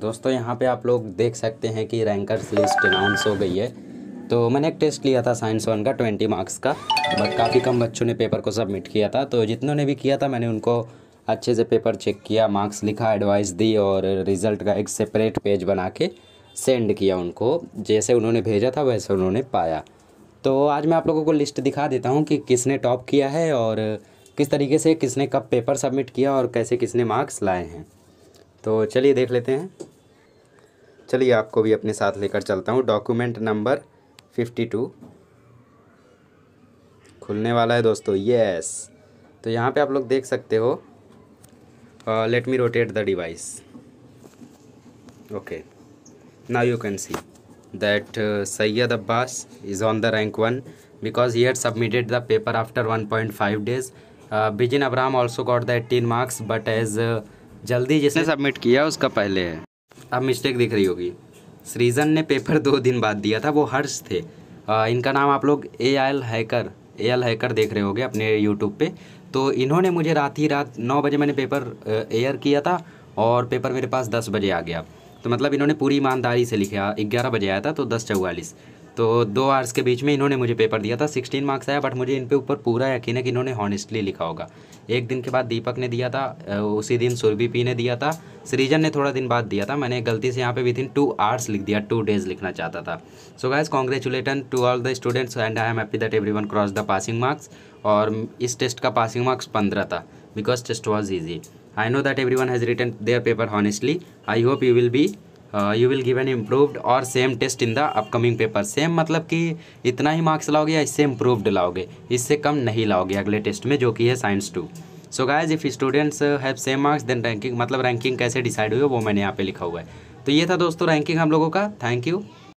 दोस्तों यहाँ पे आप लोग देख सकते हैं कि रैंकर्स लिस्ट अनाउंस हो गई है तो मैंने एक टेस्ट लिया था साइंस वन का ट्वेंटी मार्क्स का बट काफ़ी कम बच्चों ने पेपर को सबमिट किया था तो जितनों ने भी किया था मैंने उनको अच्छे से पेपर चेक किया मार्क्स लिखा एडवाइस दी और रिज़ल्ट का एक सेपरेट पेज बना के सेंड किया उनको जैसे उन्होंने भेजा था वैसे उन्होंने पाया तो आज मैं आप लोगों को लिस्ट दिखा देता हूँ कि किसने टॉप किया है और किस तरीके से किसने कब पेपर सबमिट किया और कैसे किसने मार्क्स लाए हैं तो चलिए देख लेते हैं चलिए आपको भी अपने साथ लेकर चलता हूँ डॉक्यूमेंट नंबर फिफ्टी टू खुलने वाला है दोस्तों यस तो यहाँ पे आप लोग देख सकते हो let me rotate the device okay now you can see that Syed Abbas is on the rank one because he had submitted the paper after one point five days Bijin Abraham also got the eighteen marks but as जल्दी जिसने submit किया उसका पहले है अब mistake दिख रही होगी सृजन ने पेपर दो दिन बाद दिया था वो हर्ष थे आ, इनका नाम आप लोग A L hacker A L hacker देख रहे होंगे अपने यूट्यूब पे तो इन्होंने मुझे रात ही रात नौ बजे मैंने पेपर एयर किया था और पेपर मेरे पास दस बजे आ गया तो मतलब इन्होंने पूरी ईमानदारी से लिखा ग्यारह बजे आया था तो दस चौवालीस तो दो आर्स के बीच में इन्होंने मुझे पेपर दिया था सिक्सटीन मार्क्स आया बट मुझे इन पे ऊपर पूरा यकीन है कि इन्होंने हॉनेस्टली लिखा होगा एक दिन के बाद दीपक ने दिया था उसी दिन सुरभि पी ने दिया था सृजन ने थोड़ा दिन बाद दिया था मैंने गलती से यहाँ पे विद इन टू आवर्स लिख दिया टू डेज लिखना चाहता था so guys congratulation to all the students and I am happy that every one cross the passing marks और इस टेस्ट का पासिंग मार्क्स पंद्रह था because test was easy I know that every one has written their paper honestly I hope you will be you will give an improved और same test in the upcoming paper same मतलब कि इतना ही marks लाओगे या इससे improved लाओगे इससे कम नहीं लाओगे अगले टेस्ट में जो कि है science two so guys if students have same marks then ranking मतलब रैंकिंग कैसे डिसाइड हुई है वो मैंने यहाँ पे लिखा हुआ है तो ये था दोस्तों रैंकिंग हम लोगों का थैंक यू